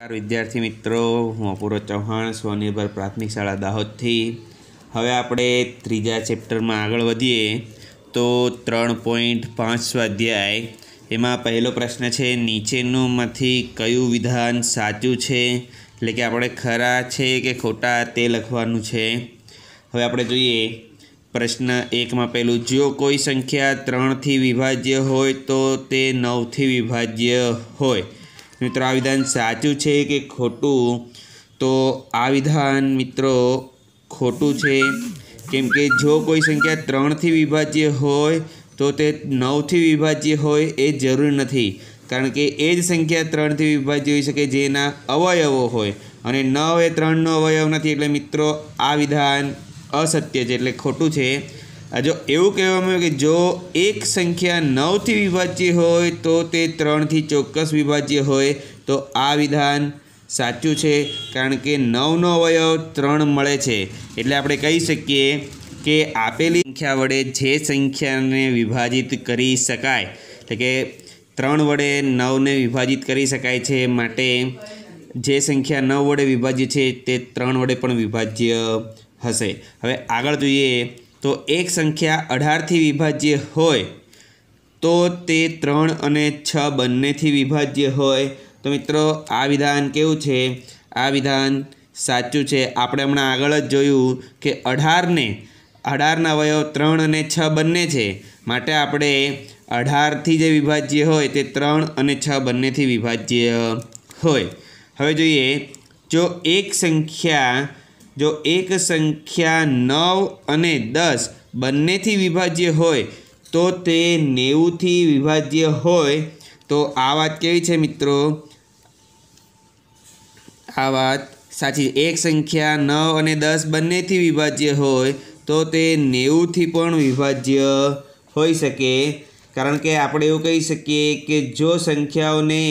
નમસ્કાર વિદ્યાર્થી મિત્રો હું અપૂર્વ ચૌહાણ સ્વનિર્ભર પ્રાથમિક શાળા દાહોદથી હવે આપણે ત્રીજા ચેપ્ટરમાં આગળ વધીએ તો ત્રણ પોઈન્ટ પાંચ સ્વાધ્યાય એમાં પહેલો પ્રશ્ન છે નીચેનુંમાંથી કયું વિધાન સાચું છે એટલે કે આપણે ખરા છે કે ખોટા તે લખવાનું છે હવે આપણે જોઈએ પ્રશ્ન એકમાં પહેલું જો કોઈ સંખ્યા ત્રણથી વિભાજ્ય હોય તો તે નવથી વિભાજ્ય હોય મિત્રો આ વિધાન સાચું છે કે ખોટું તો આ વિધાન મિત્રો ખોટું છે કેમ કે જો કોઈ સંખ્યા ત્રણથી વિભાજ્ય હોય તો તે નવથી વિભાજ્ય હોય એ જરૂરી નથી કારણ કે એ જ સંખ્યા ત્રણથી વિભાજ્ય હોઈ શકે જેના અવયવો હોય અને નવ એ ત્રણનો અવયવ નથી એટલે મિત્રો આ વિધાન અસત્ય છે એટલે ખોટું છે આ જો એવું કહેવામાં આવ્યું કે જો એક સંખ્યા નવથી વિભાજ્ય હોય તો તે ત્રણથી ચોક્કસ વિભાજ્ય હોય તો આ વિધાન સાચું છે કારણ કે નવનો અવયવ ત્રણ મળે છે એટલે આપણે કહી શકીએ કે આપેલી સંખ્યા વડે જે સંખ્યાને વિભાજિત કરી શકાય એટલે કે ત્રણ વડે નવને વિભાજિત કરી શકાય છે માટે જે સંખ્યા નવ વડે વિભાજ્ય છે તે ત્રણ વડે પણ વિભાજ્ય હશે હવે આગળ જોઈએ તો એક સંખ્યા અઢારથી વિભાજ્ય હોય તો તે ત્રણ અને છ બંનેથી વિભાજ્ય હોય તો મિત્રો આ વિધાન કેવું છે આ વિધાન સાચું છે આપણે હમણાં આગળ જ જોયું કે અઢારને અઢારના વયો ત્રણ અને છ બંને છે માટે આપણે અઢારથી જે વિભાજ્ય હોય તે ત્રણ અને છ બંનેથી વિભાજ્ય હોય હવે જોઈએ જો એક સંખ્યા જો એક સંખ્યા નવ અને દસ બંનેથી વિભાજ્ય હોય તો તે નેવુંથી વિભાજ્ય હોય તો આ વાત કેવી છે મિત્રો આ વાત સાચી એક સંખ્યા નવ અને દસ બંનેથી વિભાજ્ય હોય તો તે નેવુંથી પણ વિભાજ્ય હોઈ શકે કારણ કે આપણે એવું કહી શકીએ કે જો સંખ્યાઓને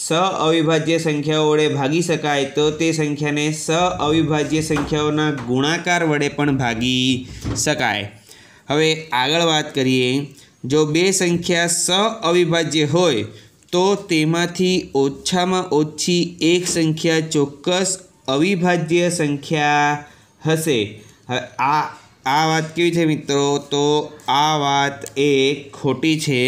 સ અવિભાજ્ય સંખ્યાઓ વડે ભાગી શકાય તો તે સંખ્યાને સ અવિભાજ્ય સંખ્યાઓના ગુણાકાર વડે પણ ભાગી શકાય હવે આગળ વાત કરીએ જો બે સંખ્યા સ અવિભાજ્ય હોય તો તેમાંથી ઓછામાં ઓછી એક સંખ્યા ચોક્કસ અવિભાજ્ય સંખ્યા હશે આ આ વાત કેવી છે મિત્રો તો આ વાત એ ખોટી છે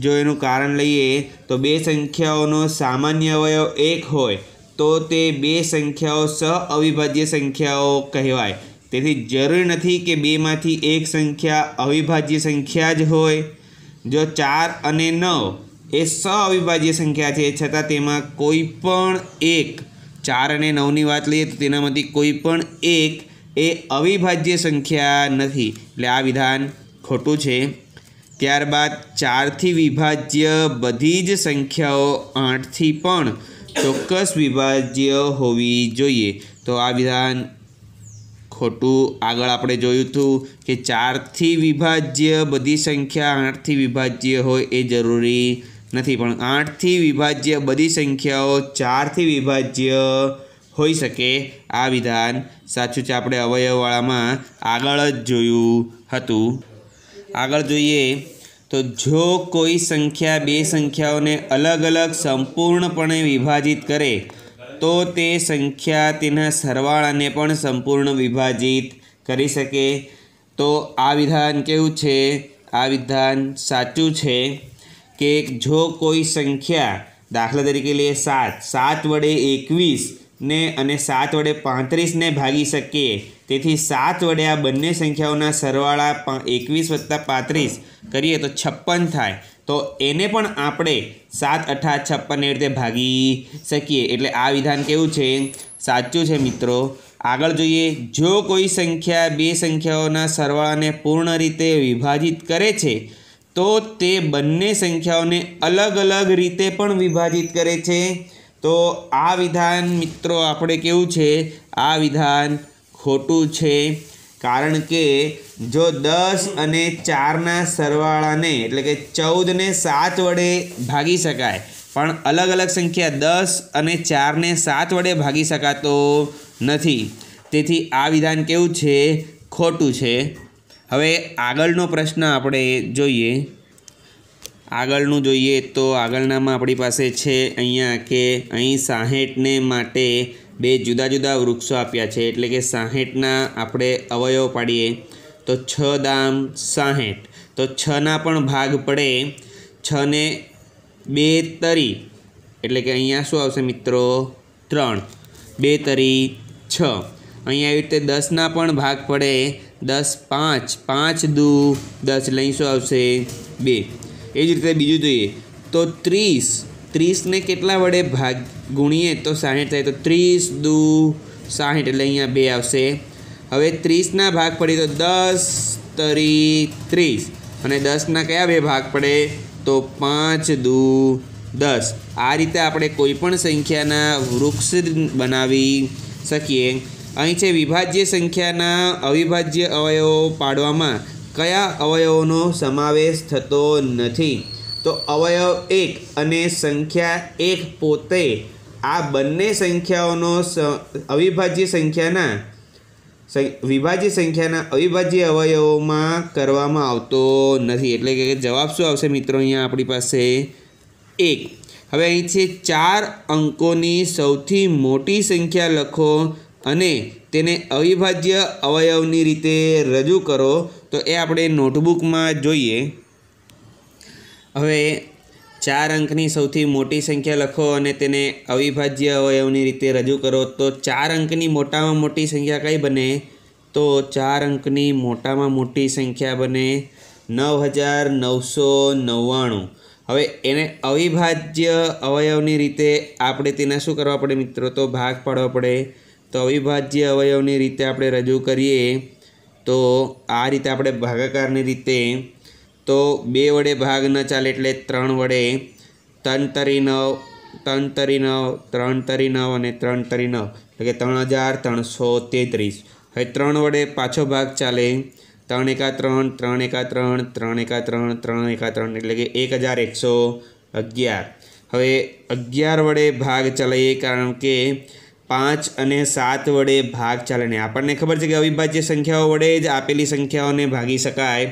જો એનું કારણ લઈએ તો બે સંખ્યાઓનો સામાન્ય અવયવ એક હોય તો તે બે સંખ્યાઓ સ અવિભાજ્ય સંખ્યાઓ કહેવાય તેથી જરૂરી નથી કે બેમાંથી એક સંખ્યા અવિભાજ્ય સંખ્યા જ હોય જો ચાર અને નવ એ સ અવિભાજ્ય સંખ્યા છે છતાં તેમાં કોઈ પણ એક ચાર અને નવની વાત લઈએ તો તેનામાંથી કોઈ પણ એક એ અવિભાજ્ય સંખ્યા નથી એટલે આ વિધાન ખોટું છે ત્યારબાદ ચારથી વિભાજ્ય બધી જ સંખ્યાઓ આઠથી પણ ચોક્કસ વિભાજ્ય હોવી જોઈએ તો આ વિધાન ખોટું આગળ આપણે જોયું હતું કે ચારથી વિભાજ્ય બધી સંખ્યા આઠથી વિભાજ્ય હોય એ જરૂરી નથી પણ આઠથી વિભાજ્ય બધી સંખ્યાઓ ચારથી વિભાજ્ય હોઈ શકે આ વિધાન સાચું છે આપણે અવયવવાળામાં આગળ જ જોયું હતું આગળ જોઈએ તો જો કોઈ સંખ્યા બે સંખ્યાઓને અલગ અલગ સંપૂર્ણપણે વિભાજિત કરે તો તે સંખ્યા તેના સરવાળાને પણ સંપૂર્ણ વિભાજિત કરી શકે તો આ વિધાન કેવું છે આ વિધાન સાચું છે કે જો કોઈ સંખ્યા દાખલા તરીકે લઈએ સાત સાત વડે એકવીસને અને સાત વડે પાંત્રીસને ભાગી શકીએ તેથી સાત વડે આ બંને સંખ્યાઓના સરવાળા એકવીસ વત્તા પાંત્રીસ કરીએ તો છપ્પન થાય તો એને પણ આપણે સાત અઠા છપ્પન એ રીતે ભાગી શકીએ એટલે આ વિધાન કેવું છે સાચું છે મિત્રો આગળ જોઈએ જો કોઈ સંખ્યા બે સંખ્યાઓના સરવાળાને પૂર્ણ રીતે વિભાજિત કરે છે તો તે બંને સંખ્યાઓને અલગ અલગ રીતે પણ વિભાજિત કરે છે તો આ વિધાન મિત્રો આપણે કેવું છે આ વિધાન ખોટું છે કારણ કે જો દસ અને ચારના સરવાળાને એટલે કે ચૌદને સાત વડે ભાગી શકાય પણ અલગ અલગ સંખ્યા દસ અને ચારને સાત વડે ભાગી શકાતો નથી તેથી આ વિધાન કેવું છે ખોટું છે હવે આગળનો પ્રશ્ન આપણે જોઈએ આગળનું જોઈએ તો આગળનામાં આપણી પાસે છે અહીંયા કે અહીં સાહેઠને માટે બે જુદા જુદા વૃક્ષો આપ્યા છે એટલે કે સાહીઠના આપણે અવયવ પાડીએ તો છ દામ સાહેઠ તો છના પણ ભાગ પડે છને બે તરી એટલે કે અહીંયા શું આવશે મિત્રો ત્રણ બે તરી છ અહીંયા આવી રીતે દસના પણ ભાગ પડે દસ પાંચ પાંચ દુ દસ એટલે અહીં શું આવશે બે એ જ રીતે બીજું જોઈએ તો ત્રીસ ત્રીસને કેટલા વડે ભાગ ગુણીએ તો સાહીઠ થાય તો ત્રીસ દુ સાહીઠ એટલે અહીંયા બે આવશે હવે ત્રીસના ભાગ પડે તો દસ તરી ત્રીસ અને દસના કયા બે ભાગ પડે તો પાંચ દુ દસ આ રીતે આપણે કોઈપણ સંખ્યાના વૃક્ષ બનાવી શકીએ અહીં છે વિભાજ્ય સંખ્યાના અવિભાજ્ય અવયવો પાડવામાં કયા અવયવોનો સમાવેશ થતો નથી તો અવયવ એક અને સંખ્યા એક પોતે આ બંને સંખ્યાઓનો અવિભાજ્ય સંખ્યાના વિભાજ્ય સંખ્યાના અવિભાજ્ય અવયવોમાં કરવામાં આવતો નથી એટલે કે જવાબ શું આવશે મિત્રો અહીંયા આપણી પાસે એક હવે અહીં છે ચાર અંકોની સૌથી મોટી સંખ્યા લખો અને તેને અવિભાજ્ય અવયવની રીતે રજૂ કરો તો એ આપણે નોટબુકમાં જોઈએ હવે ચાર અંકની સૌથી મોટી સંખ્યા લખો અને તેને અવિભાજ્ય અવયવની રીતે રજૂ કરો તો ચાર અંકની મોટામાં મોટી સંખ્યા કઈ બને તો ચાર અંકની મોટામાં મોટી સંખ્યા બને નવ હજાર નવસો નવ્વાણું હવે એને અવિભાજ્ય અવયવની રીતે આપણે તેના શું કરવા પડે મિત્રો તો ભાગ પાડવો પડે તો અવિભાજ્ય અવયવની રીતે આપણે રજૂ કરીએ તો આ રીતે આપણે ભાગાકારની રીતે તો બે વડે ભાગ ન ચાલે એટલે ત્રણ વડે ત્રણ તરી નવ ત્રણ તરી નવ ત્રણ તરી નવ અને ત્રણ તરી નવ એટલે કે ત્રણ હજાર ત્રણસો તેત્રીસ હવે ત્રણ વડે પાછો ભાગ ચાલે ત્રણ એકા ત્રણ ત્રણ એકા ત્રણ ત્રણ એકા ત્રણ ત્રણ એકા ત્રણ એટલે કે એક હજાર એકસો અગિયાર હવે અગિયાર વડે ભાગ ચલાવીએ કારણ કે પાંચ અને સાત વડે ભાગ ચાલે ને આપણને ખબર છે કે અવિભાજ્ય સંખ્યાઓ વડે જ આપેલી સંખ્યાઓને ભાગી શકાય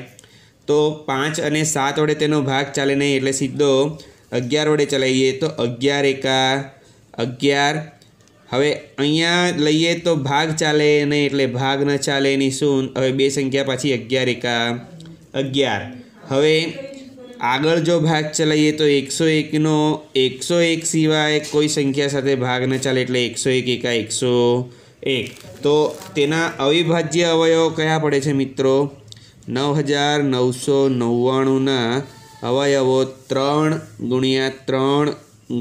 તો પાંચ અને સાત વડે તેનો ભાગ ચાલે નહીં એટલે સીધો અગિયાર વડે ચલાવીએ તો અગિયાર એકા અગિયાર હવે અહીંયા લઈએ તો ભાગ ચાલે નહીં એટલે ભાગ ન ચાલે એની શું હવે બે સંખ્યા પાછી અગિયાર એકા અગિયાર હવે આગળ જો ભાગ ચલાવીએ તો એકસો એકનો એકસો એક સિવાય કોઈ સંખ્યા સાથે ભાગ ન ચાલે એટલે એકસો એક એકા એકસો એક તો તેના અવિભાજ્ય અવયવો કયા પડે છે મિત્રો નવ હજાર નવસો નવ્વાણુંના અવયવો ત્રણ ગુણ્યા ત્રણ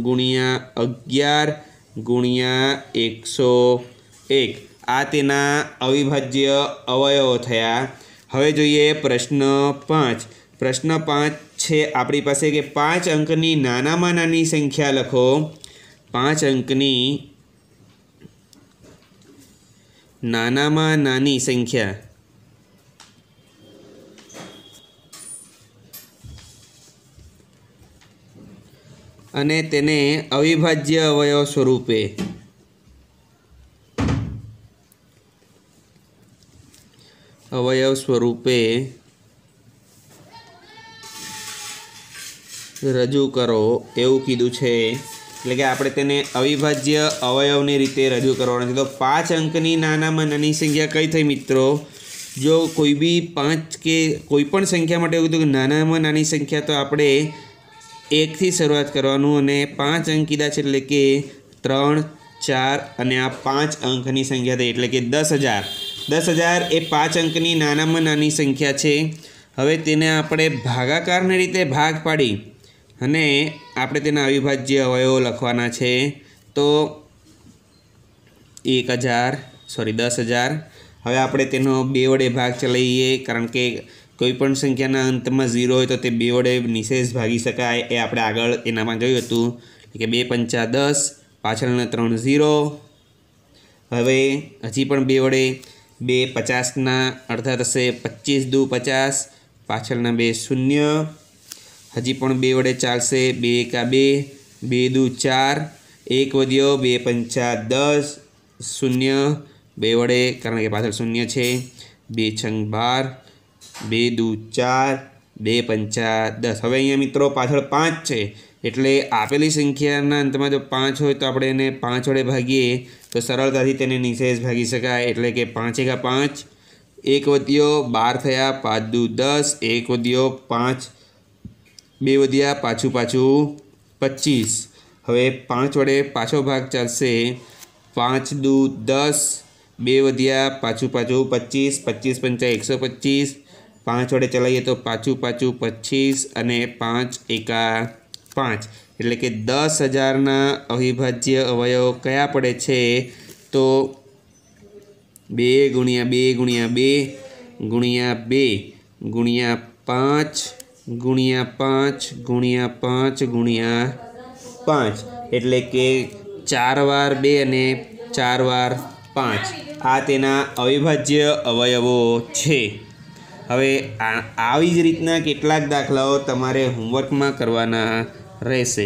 ગુણ્યા અગિયાર ગુણ્યા એકસો એક આ તેના અવિભાજ્ય અવયવો થયા હવે જોઈએ પ્રશ્ન પાંચ પ્રશ્ન પાંચ છે આપણી પાસે કે પાંચ અંકની નાનામાં નાની સંખ્યા લખો પાંચ અંકની નાનામાં નાની સંખ્યા અને તેને અવિભાજ્ય અવયવ સ્વરૂપે અવયવ સ્વરૂપે રજૂ કરો એવું કીધું છે એટલે કે આપણે તેને અવિભાજ્ય અવયવની રીતે રજૂ કરવાનો છે તો પાંચ અંકની નાનામાં નાની સંખ્યા કઈ થઈ મિત્રો જો કોઈ બી પાંચ કે કોઈ પણ સંખ્યા માટે એવું કીધું કે નાનામાં નાની સંખ્યા તો આપણે એકથી શરૂઆત કરવાનું અને પાંચ અંકીદાર છે એટલે કે ત્રણ ચાર અને આ પાંચ અંકની સંખ્યા થઈ એટલે કે દસ હજાર દસ હજાર એ પાંચ અંકની નાનામાં નાની સંખ્યા છે હવે તેને આપણે ભાગાકારને રીતે ભાગ પાડી અને આપણે તેના અવિભાજ્ય અવયવો લખવાના છે તો એક હજાર સોરી દસ હજાર હવે આપણે તેનો બે વડે ભાગ ચલાવીએ કારણ કે કોઈપણ સંખ્યાના અંતમાં ઝીરો હોય તો તે બે વડે નિશેષ ભાગી શકાય એ આપણે આગળ એનામાં જોયું હતું કે બે પંચા દસ પાછળના ત્રણ ઝીરો હવે હજી પણ બે વડે બે પચાસના અડધા થશે પચીસ દુ પચાસ પાછળના બે શૂન્ય હજી પણ બે વડે ચાલશે બે એકા બે બે દુ ચાર એક વધ્યો બે પંચા દસ શૂન્ય બે વડે કારણ કે પાછળ શૂન્ય છે બે છંગ બાર બે દૂ ચાર બે પંચા દસ હવે અહીંયા મિત્રો પાછળ પાંચ છે એટલે આપેલી સંખ્યાના અંતમાં જો પાંચ હોય તો આપણે એને પાંચ વડે ભાગીએ તો સરળતાથી તેને નિશેષ ભાગી શકાય એટલે કે પાંચ એકા પાંચ એક વધ્યો બાર થયા પાંચ દૂ દસ એક વધ્યો પાંચ બે વધ્યા પાછું પાછું પચીસ હવે પાંચ વડે પાછો ભાગ ચાલશે પાંચ દૂ દસ બે વધ્યા પાછું પાછું પચીસ પચીસ પંચા એકસો પચીસ પાંચ વડે ચલાવીએ તો પાછું પાછું પચીસ અને પાંચ એકા પાંચ એટલે કે દસ હજારના અવિભાજ્ય અવયવ કયા પડે છે તો બે ગુણ્યા બે ગુણ્યા બે ગુણ્યા બે ગુણ્યા પાંચ ગુણ્યા પાંચ ગુણ્યા પાંચ ગુણ્યા પાંચ એટલે કે ચાર વાર બે અને ચાર વાર પાંચ આ તેના અવિભાજ્ય અવયવો છે હવે આવી જ રીતના કેટલાક દાખલાઓ તમારે હોમવર્કમાં કરવાના રહેશે